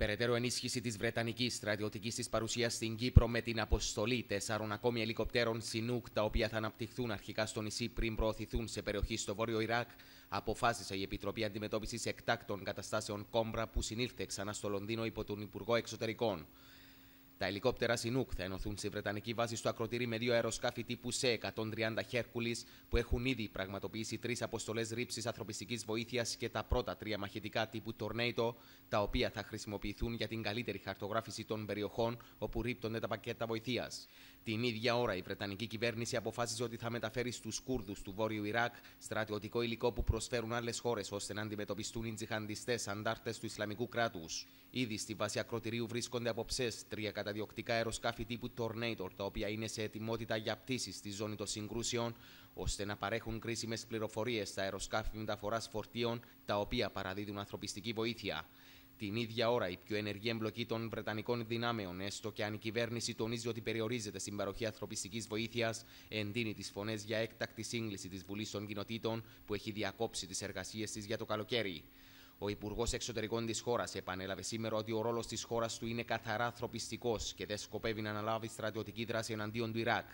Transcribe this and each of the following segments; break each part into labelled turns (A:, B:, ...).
A: Περαιτέρω ενίσχυση της Βρετανικής στρατιωτικής της παρουσίας στην Κύπρο με την αποστολή τεσσάρων ακόμη ελικοπτέρων Σινούκ, τα οποία θα αναπτυχθούν αρχικά στο νησί πριν προωθηθούν σε περιοχή στο βόρειο Ιράκ, αποφάσισε η Επιτροπή Αντιμετώπισης Εκτάκτων Καταστάσεων Κόμπρα που συνήλθε ξανά στο Λονδίνο υπό τον Υπουργό Εξωτερικών. Τα ελικόπτερα Σινούκ θα ενωθούν στη Βρετανική βάση στο ακροτήρι με δύο αεροσκάφη τύπου C-130 Χέρκουλης που έχουν ήδη πραγματοποιήσει τρεις αποστολές ρήψης ανθρωπιστικής βοήθειας και τα πρώτα τρία μαχητικά τύπου Tornado, τα οποία θα χρησιμοποιηθούν για την καλύτερη χαρτογράφηση των περιοχών όπου ρήπτονται τα πακέτα βοηθείας. Την ίδια ώρα, η Βρετανική κυβέρνηση αποφάσισε ότι θα μεταφέρει στους Κούρδους του Βόρειου Ιράκ στρατιωτικό υλικό που προσφέρουν άλλες χώρες ώστε να αντιμετωπιστούν οι τζιχαντιστές αντάρτες του Ισλαμικού κράτους. Ήδη στη βάση ακροτηρίου βρίσκονται αποψέ τρία στρατιωτικά δηλαδή, αεροσκάφη τύπου Tornator, τα οποία είναι σε ετοιμότητα για πτήσεις στη ζώνη των συγκρούσεων, ώστε να παρέχουν κρίσιμες πληροφορίες στα αεροσκάφη μεταφοράς φορτίων, τα οποία παραδίδουν ανθρωπιστική βοήθεια. Την ίδια ώρα, η πιο ενεργή εμπλοκή των Βρετανικών δυνάμεων, έστω και αν η κυβέρνηση τονίζει ότι περιορίζεται στην παροχή ανθρωπιστικής βοήθειας, εντείνει τις φωνές για έκτακτη σύγκληση της Βουλής των Κοινοτήτων που έχει διακόψει τις εργασίες της για το καλοκαίρι. Ο Υπουργός Εξωτερικών της χώρας επανέλαβε σήμερα ότι ο ρόλος της χώρας του είναι καθαρά ανθρωπιστικός και δεν σκοπεύει να αναλάβει στρατιωτική δράση εναντίον του Ιράκ.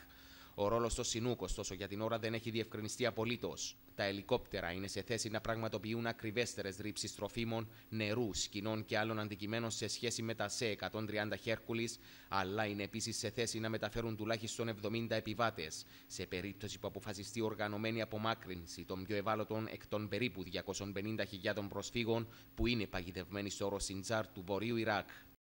A: Ο ρόλο των Σινούκ, ωστόσο, για την ώρα δεν έχει διευκρινιστεί απολύτως. Τα ελικόπτερα είναι σε θέση να πραγματοποιούν ακριβέστερες ρήψεις τροφίμων, νερούς, σκηνών και άλλων αντικειμένων σε σχέση με τα c 130 Hercules, αλλά είναι επίσης σε θέση να μεταφέρουν τουλάχιστον 70 επιβάτες, σε περίπτωση που αποφασιστεί οργανωμένη απομάκρυνση των πιο ευάλωτων εκ των περίπου 250.000 προσφύγων που είναι παγιδευμένοι στο Ροσιντζάρ του Βορείου Ιράκ.